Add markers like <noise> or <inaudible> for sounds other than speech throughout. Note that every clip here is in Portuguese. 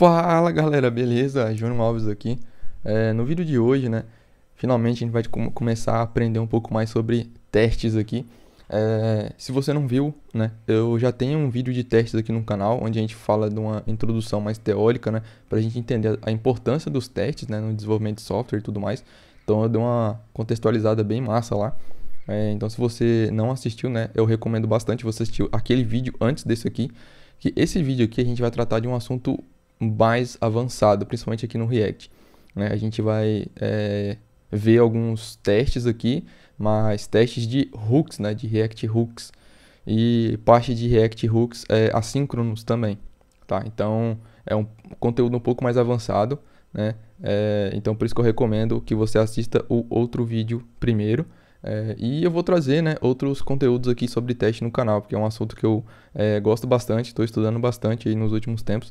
Fala galera, beleza? Júnior Alves aqui. É, no vídeo de hoje, né? Finalmente a gente vai com começar a aprender um pouco mais sobre testes aqui. É, se você não viu, né? Eu já tenho um vídeo de testes aqui no canal onde a gente fala de uma introdução mais teórica, né? Para a gente entender a importância dos testes, né? No desenvolvimento de software e tudo mais. Então eu dei uma contextualizada bem massa lá. É, então se você não assistiu, né? Eu recomendo bastante você assistir aquele vídeo antes desse aqui que esse vídeo aqui a gente vai tratar de um assunto mais avançado, principalmente aqui no React. Né? A gente vai é, ver alguns testes aqui, mas testes de hooks, né? de React hooks, e parte de React hooks é, assíncronos também. Tá? Então, é um conteúdo um pouco mais avançado, né? É, então, por isso que eu recomendo que você assista o outro vídeo primeiro. É, e eu vou trazer né, outros conteúdos aqui sobre teste no canal, porque é um assunto que eu é, gosto bastante, estou estudando bastante aí nos últimos tempos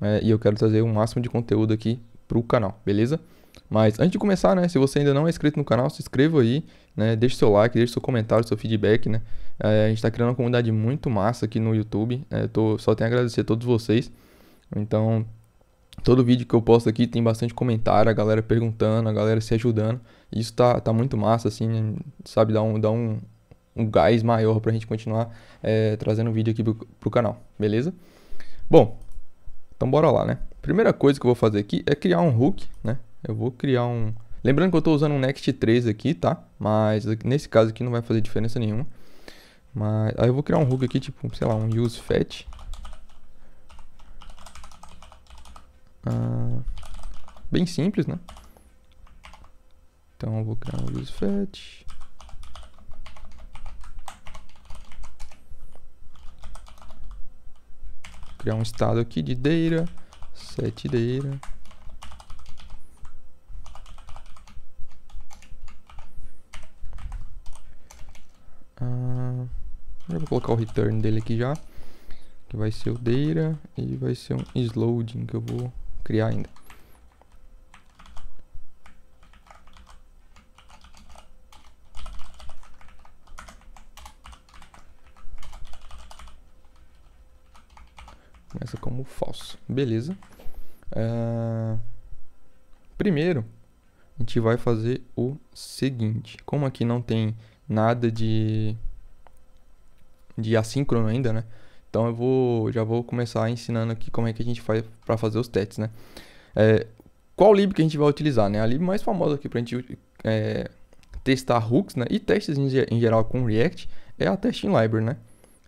é, e eu quero trazer o um máximo de conteúdo aqui para o canal, beleza? Mas antes de começar, né, se você ainda não é inscrito no canal, se inscreva aí, né, deixe seu like, deixe seu comentário, seu feedback, né? É, a gente está criando uma comunidade muito massa aqui no YouTube, é, tô, só tenho a agradecer a todos vocês. Então, todo vídeo que eu posto aqui tem bastante comentário, a galera perguntando, a galera se ajudando. Isso tá, tá muito massa, assim, né? sabe, dá um, dá um, um gás maior para a gente continuar é, trazendo vídeo aqui pro, pro canal, beleza? Bom, então bora lá, né? Primeira coisa que eu vou fazer aqui é criar um hook, né? Eu vou criar um... Lembrando que eu estou usando um Next 3 aqui, tá? Mas nesse caso aqui não vai fazer diferença nenhuma. Mas aí eu vou criar um hook aqui, tipo, sei lá, um use fetch. Ah, bem simples, né? Então eu vou criar um use fetch. criar um estado aqui de data, set data. Ah, vou colocar o return dele aqui já, que vai ser o data e vai ser um loading que eu vou criar ainda. beleza. É... Primeiro, a gente vai fazer o seguinte. Como aqui não tem nada de, de assíncrono ainda, né? Então eu vou, já vou começar ensinando aqui como é que a gente faz para fazer os testes, né? É, qual lib que a gente vai utilizar, né? A lib mais famosa aqui para a gente é, testar hooks, né? E testes em, em, geral com React é a Testing Library, né?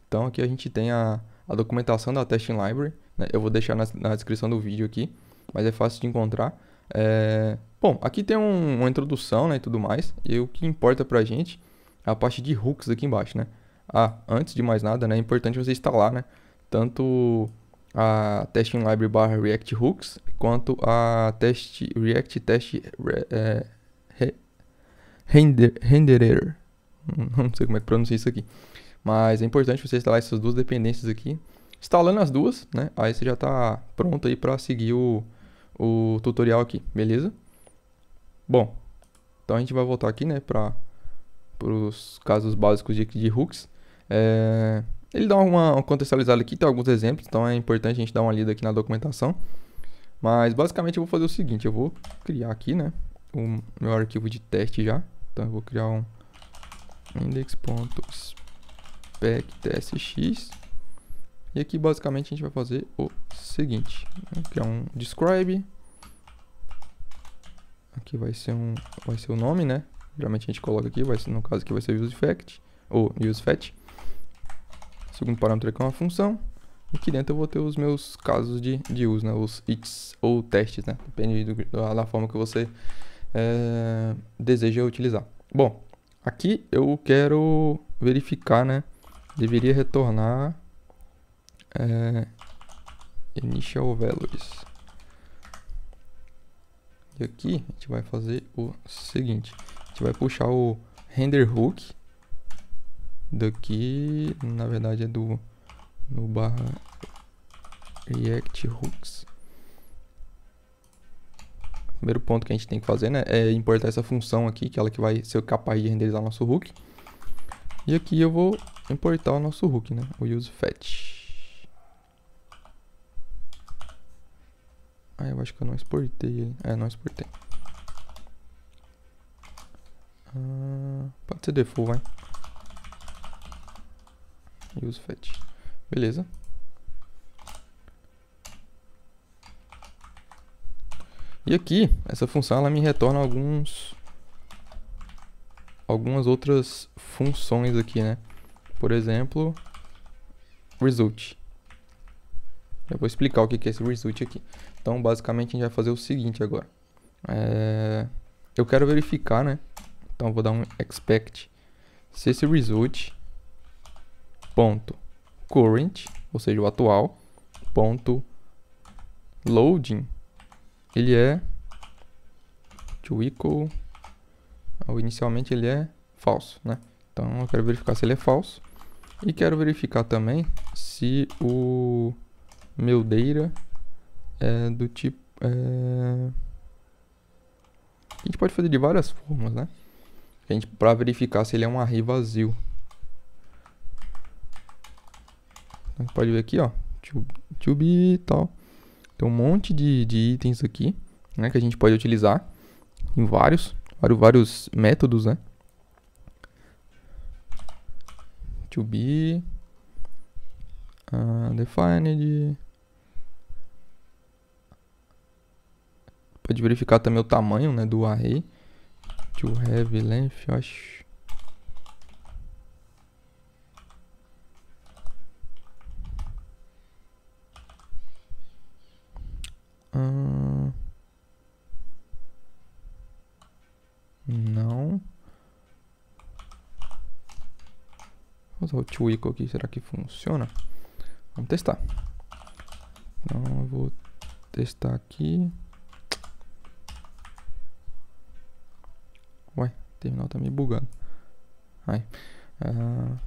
Então aqui a gente tem a, a documentação da Testing Library né? Eu vou deixar na, na, descrição do vídeo aqui, mas é fácil de encontrar. É... Bom, aqui tem um, uma introdução né, e tudo mais, e o que importa pra gente é a parte de hooks aqui embaixo, né? Ah, antes de mais nada, né, é importante você instalar, né? Tanto a testing library barra react hooks, quanto a test, react test re, é, re, render, renderer. <laughs> Não sei como é que pronuncia isso aqui. Mas é importante você instalar essas duas dependências aqui Instalando as duas, né? Aí você já está pronto aí para seguir o, o tutorial aqui, beleza? Bom, então a gente vai voltar aqui, né, para os casos básicos de, de hooks. É, ele dá uma, uma contextualizada aqui, tem alguns exemplos, então é importante a gente dar uma lida aqui na documentação. Mas basicamente eu vou fazer o seguinte, eu vou criar aqui, né, o meu arquivo de teste já. Então eu vou criar um index.spectestx e aqui basicamente a gente vai fazer o seguinte, né, que é um describe. Aqui vai ser um, vai ser o nome, né? Geralmente a gente coloca aqui, vai ser, no caso aqui vai ser useFact ou useFetch. O segundo parâmetro aqui é uma função. E aqui dentro eu vou ter os meus casos de, de uso, né? Os it's ou testes, né? Depende do, da, da, forma que você é, deseja utilizar. Bom, aqui eu quero verificar, né? Deveria retornar é, initial values. E aqui a gente vai fazer o seguinte, a gente vai puxar o render hook daqui, na verdade é do no barra react hooks. Primeiro ponto que a gente tem que fazer né, é importar essa função aqui, que é ela que vai ser capaz de renderizar o nosso hook. E aqui eu vou importar o nosso hook, né, o useFetch. Ah, eu acho que eu não exportei. É, não exportei. Ah, pode ser default, vai. Use fetch Beleza. E aqui, essa função ela me retorna alguns algumas outras funções aqui, né? Por exemplo, result. Eu vou explicar o que é esse result aqui. Então, basicamente, a gente vai fazer o seguinte agora. É... Eu quero verificar, né? Então, vou dar um expect se esse result ponto current, ou seja, o atual, ponto loading, ele é to equal, inicialmente ele é falso, né? Então, eu quero verificar se ele é falso. E quero verificar também se o meu data é, do tipo. É... A gente pode fazer de várias formas, né? A gente, pra verificar se ele é um array vazio. A gente pode ver aqui, ó. Tube e tal. Tem um monte de, de itens aqui, né? Que a gente pode utilizar em vários, vários, vários métodos, né? To be uh, ah, defined pode verificar também o tamanho né, do array. To have length, eu acho. Não. Vou usar o to equal aqui, será que funciona? Vamos testar. Então eu vou testar aqui. terminal tá meio bugando. Ai. Uh,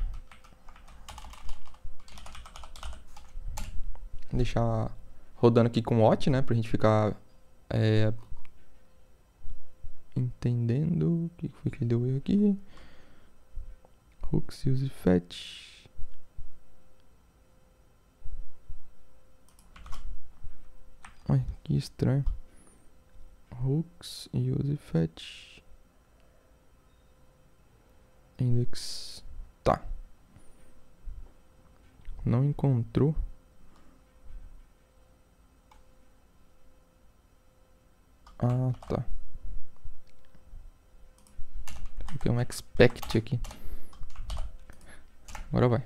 deixar rodando aqui com Watch, né? Pra gente ficar é, entendendo o que foi que deu erro aqui. Hooks, use fetch. Ai, que estranho. Hooks, use fetch index. Tá. Não encontrou. Ah, tá. Tem um expect aqui. Agora vai.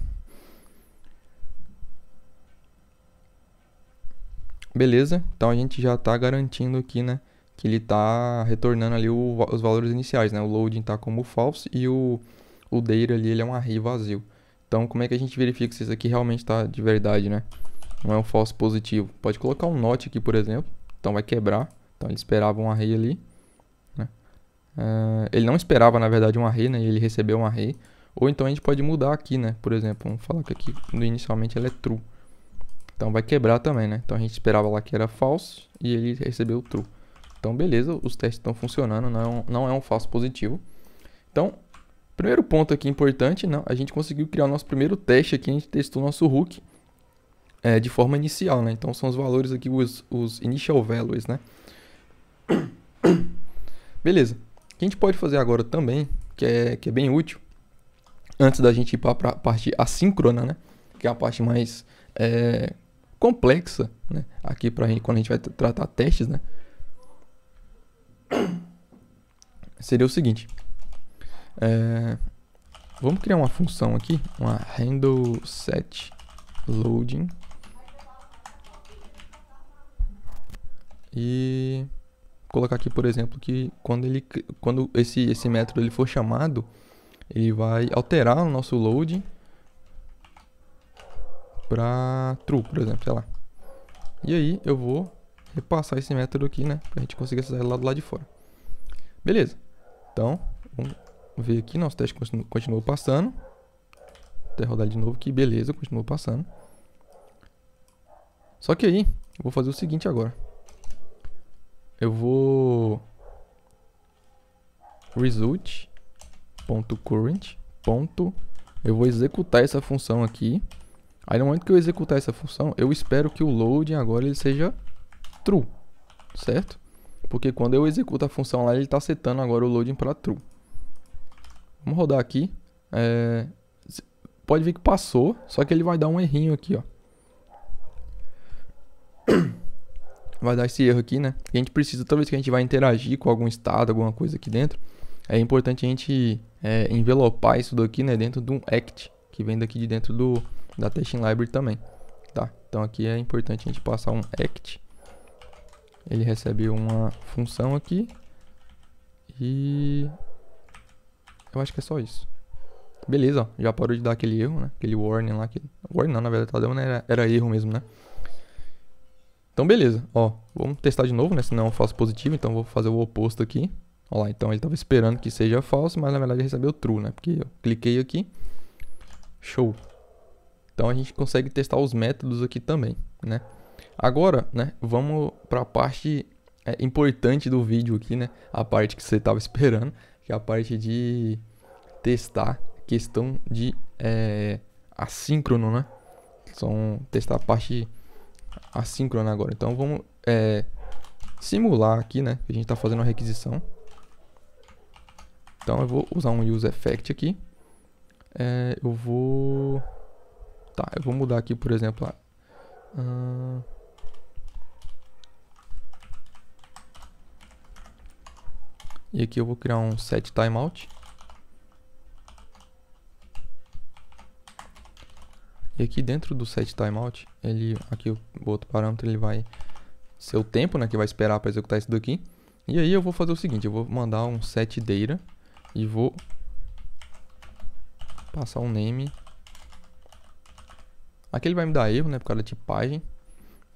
Beleza, então a gente já está garantindo aqui, né, que ele está retornando ali o, os valores iniciais, né, o loading está como false e o o Deir ali ele é um array vazio. Então, como é que a gente verifica se isso aqui realmente está de verdade, né? Não é um falso positivo. Pode colocar um not aqui, por exemplo. Então, vai quebrar. Então, ele esperava um array ali. Né? Uh, ele não esperava, na verdade, um array, né? Ele recebeu um array. Ou então, a gente pode mudar aqui, né? Por exemplo, vamos falar que aqui, inicialmente, ela é true. Então, vai quebrar também, né? Então, a gente esperava lá que era falso e ele recebeu true. Então, beleza, os testes estão funcionando, não é não é um falso positivo. Então, Primeiro ponto aqui importante, não, a gente conseguiu criar o nosso primeiro teste aqui, a gente testou o nosso hook é, de forma inicial, né? Então são os valores aqui, os, os initial values, né? <coughs> Beleza. O que a gente pode fazer agora também, que é, que é bem útil, antes da gente ir para a parte assíncrona, né? Que é a parte mais é, complexa, né? Aqui para gente, quando a gente vai tratar testes, né? <coughs> Seria o seguinte. É, vamos criar uma função aqui, uma handle set loading. E colocar aqui, por exemplo, que quando, ele, quando esse, esse método ele for chamado, ele vai alterar o nosso loading para true, por exemplo, sei lá. E aí eu vou repassar esse método aqui, né, para a gente conseguir acessar ele lá do lado de fora. Beleza. Então, vamos ver aqui, nosso teste continu continuou passando. Vou até rodar de novo que beleza, continuou passando. Só que aí, eu vou fazer o seguinte agora. Eu vou result.current. Eu vou executar essa função aqui. Aí no momento que eu executar essa função, eu espero que o loading agora ele seja true, certo? Porque quando eu executo a função lá, ele está setando agora o loading para true. Vamos rodar aqui. É, pode ver que passou, só que ele vai dar um errinho aqui, ó. <coughs> Vai dar esse erro aqui, né? a gente precisa, toda vez que a gente vai interagir com algum estado, alguma coisa aqui dentro, é importante a gente é, envelopar isso daqui, né? Dentro de um act, que vem daqui de dentro do, da testing library também, tá? Então aqui é importante a gente passar um act. Ele recebe uma função aqui. E eu acho que é só isso. Beleza, ó, já parou de dar aquele erro, né? Aquele warning lá. Que... Warning não, na verdade, tá dando, né? era, era erro mesmo, né? Então, beleza. Ó, vamos testar de novo, né? Senão eu é faço positivo, então vou fazer o oposto aqui. Ó lá, então ele estava esperando que seja falso, mas na verdade recebeu true, né? Porque eu cliquei aqui. Show. Então a gente consegue testar os métodos aqui também, né? Agora, né, vamos para a parte é, importante do vídeo aqui, né? A parte que você estava esperando, que é a parte de testar questão de é, assíncrono, né? São testar a parte assíncrona agora. Então vamos é, simular aqui, né? Que a gente está fazendo a requisição. Então eu vou usar um use effect aqui. É, eu vou, tá? Eu vou mudar aqui, por exemplo, ah, E aqui eu vou criar um set timeout. E aqui dentro do set timeout, ele, aqui o outro parâmetro ele vai ser o tempo, né, que vai esperar para executar isso daqui. E aí eu vou fazer o seguinte, eu vou mandar um set data e vou passar um name. Aqui ele vai me dar erro, né, por causa da tipagem.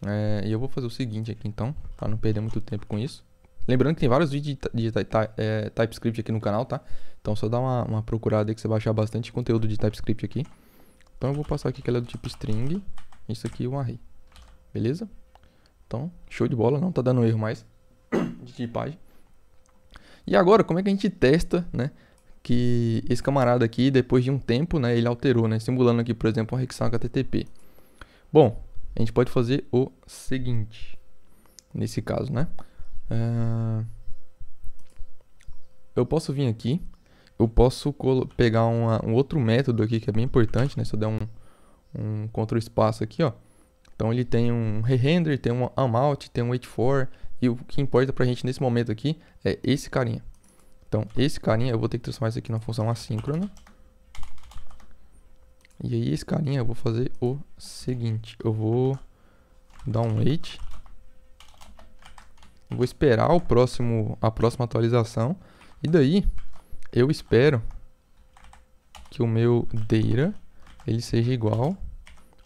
É, e eu vou fazer o seguinte aqui então, para não perder muito tempo com isso. Lembrando que tem vários vídeos de, de, de é, TypeScript aqui no canal, tá? Então só dá uma, uma procurada aí que você vai achar bastante conteúdo de TypeScript aqui. Então eu vou passar aqui que ela é do tipo string. Isso aqui é um array. Beleza? Então, show de bola. Não tá dando erro mais <coughs> de tipagem. E agora, como é que a gente testa, né? Que esse camarada aqui, depois de um tempo, né? Ele alterou, né? Simulando aqui, por exemplo, um requisição HTTP. Bom, a gente pode fazer o seguinte. Nesse caso, né? Ah, eu posso vir aqui. Eu posso pegar uma, um outro método aqui que é bem importante, né? Se eu der um, um control espaço aqui, ó. Então ele tem um re-render, tem um amount, tem um wait for. E o que importa pra gente nesse momento aqui é esse carinha. Então esse carinha eu vou ter que transformar isso aqui na função assíncrona. E aí esse carinha eu vou fazer o seguinte. Eu vou dar um wait Vou esperar o próximo, a próxima atualização. E daí, eu espero que o meu data ele seja igual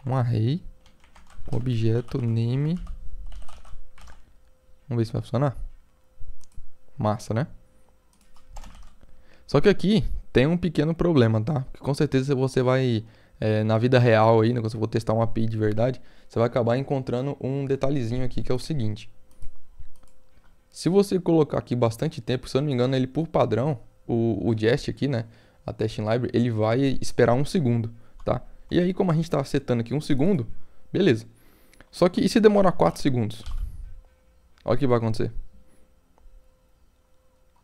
um array objeto name. Vamos ver se vai funcionar. Massa, né? Só que aqui tem um pequeno problema, tá? Porque com certeza você vai, é, na vida real aí, né, quando você for testar um API de verdade, você vai acabar encontrando um detalhezinho aqui que é o seguinte. Se você colocar aqui bastante tempo, se eu não me engano, ele por padrão, o, o Jest aqui, né? A Testing Library, ele vai esperar um segundo, tá? E aí, como a gente está setando aqui um segundo, beleza. Só que e se demorar 4 segundos? Olha o que vai acontecer.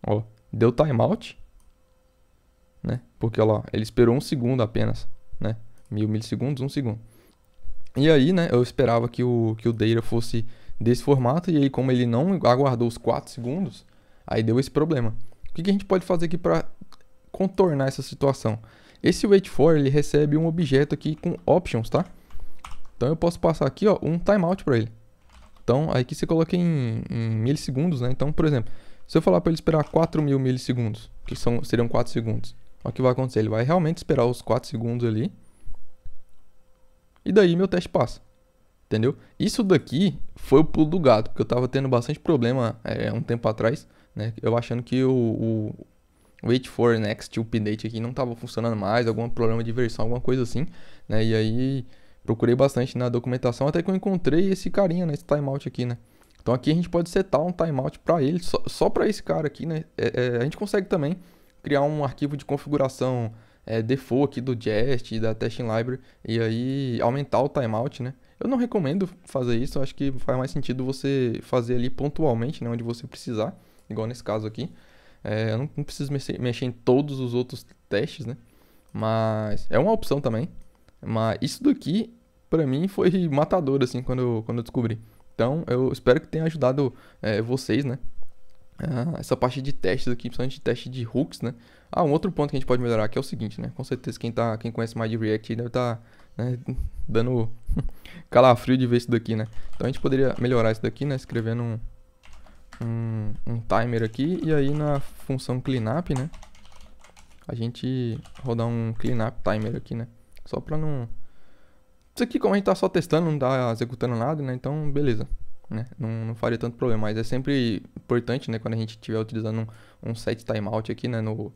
Ó, deu timeout, né? Porque, ó lá, ele esperou um segundo apenas, né? Mil milissegundos, um segundo. E aí, né, eu esperava que o, que o data fosse desse formato, e aí, como ele não aguardou os 4 segundos, aí deu esse problema. O que, que a gente pode fazer aqui para contornar essa situação? Esse wait for ele recebe um objeto aqui com options, tá? Então eu posso passar aqui ó, um timeout para ele. Então aí aqui você coloca em, em, milissegundos, né? Então, por exemplo, se eu falar para ele esperar 4 mil milissegundos, que são, seriam 4 segundos, o que vai acontecer? Ele vai realmente esperar os 4 segundos ali. E daí meu teste passa. Entendeu? Isso daqui foi o pulo do gato, porque eu tava tendo bastante problema é, um tempo atrás, né? Eu achando que o, o Wait for Next Update aqui não tava funcionando mais, algum problema de versão, alguma coisa assim, né? E aí procurei bastante na documentação até que eu encontrei esse carinha, né? Esse timeout aqui, né? Então aqui a gente pode setar um timeout para ele, só, só para esse cara aqui, né? É, é, a gente consegue também criar um arquivo de configuração é, default aqui do Jest, da Testing Library, e aí aumentar o timeout, né? Eu não recomendo fazer isso, acho que faz mais sentido você fazer ali pontualmente, né, onde você precisar, igual nesse caso aqui. É, eu não, não preciso mexer, mexer em todos os outros testes, né? Mas é uma opção também. Mas isso daqui, para mim, foi matador, assim, quando eu, quando eu descobri. Então, eu espero que tenha ajudado é, vocês, né? Ah, essa parte de testes aqui, principalmente de teste de hooks, né? Ah, um outro ponto que a gente pode melhorar aqui é o seguinte, né? Com certeza quem, tá, quem conhece mais de React deve estar... Tá né? Dando <laughs> calafrio de ver isso daqui, né? Então a gente poderia melhorar isso daqui, né? Escrevendo um, um, um timer aqui e aí na função cleanup, né? A gente rodar um cleanup timer aqui, né? Só pra não... Isso aqui como a gente tá só testando, não tá executando nada, né? Então, beleza. Né? Não, não faria tanto problema, mas é sempre importante, né? Quando a gente estiver utilizando um, um set timeout aqui, né? No,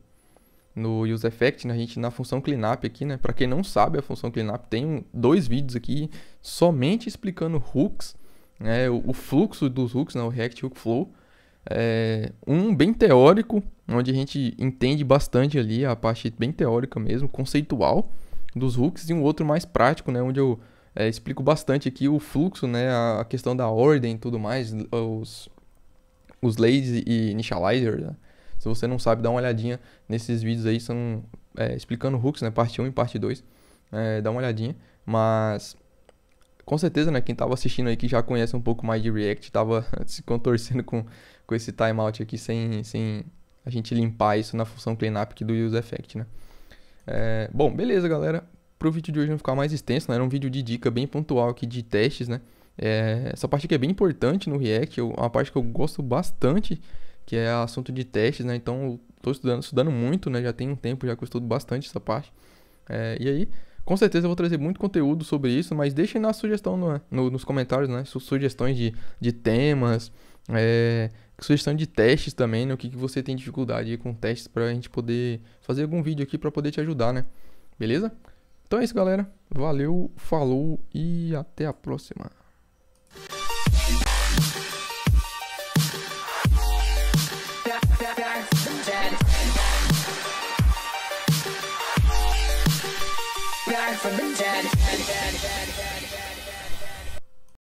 no Use Effect, né, a gente na função cleanup aqui, né? Para quem não sabe, a função cleanup tem dois vídeos aqui somente explicando hooks, né, o, o fluxo dos hooks, né, o React Hook Flow. É, um bem teórico, onde a gente entende bastante ali a parte bem teórica mesmo, conceitual dos hooks, e um outro mais prático, né, onde eu é, explico bastante aqui o fluxo, né, a questão da ordem e tudo mais, os, os lays e initializer, né? Se você não sabe, dá uma olhadinha nesses vídeos aí, são é, explicando hooks, né? Parte 1 e parte 2. É, dá uma olhadinha. Mas com certeza, né? Quem estava assistindo aí que já conhece um pouco mais de React, estava <laughs> se contorcendo com, com esse timeout aqui sem, sem a gente limpar isso na função cleanup aqui do useEffect, né? É, bom, beleza, galera. Para o vídeo de hoje não ficar mais extenso, né? Era um vídeo de dica bem pontual aqui de testes, né? É, essa parte aqui é bem importante no React, eu, uma parte que eu gosto bastante que é assunto de testes, né? Então, estou estudando, estudando muito, né? Já tem um tempo já que eu estudo bastante essa parte. É, e aí, com certeza eu vou trazer muito conteúdo sobre isso, mas deixem na sugestão no, no, nos comentários, né? Sugestões de, de temas, é, sugestão de testes também, né? O que, que você tem dificuldade com testes para a gente poder fazer algum vídeo aqui para poder te ajudar, né? Beleza? Então é isso, galera. Valeu, falou e até a próxima. from the dead.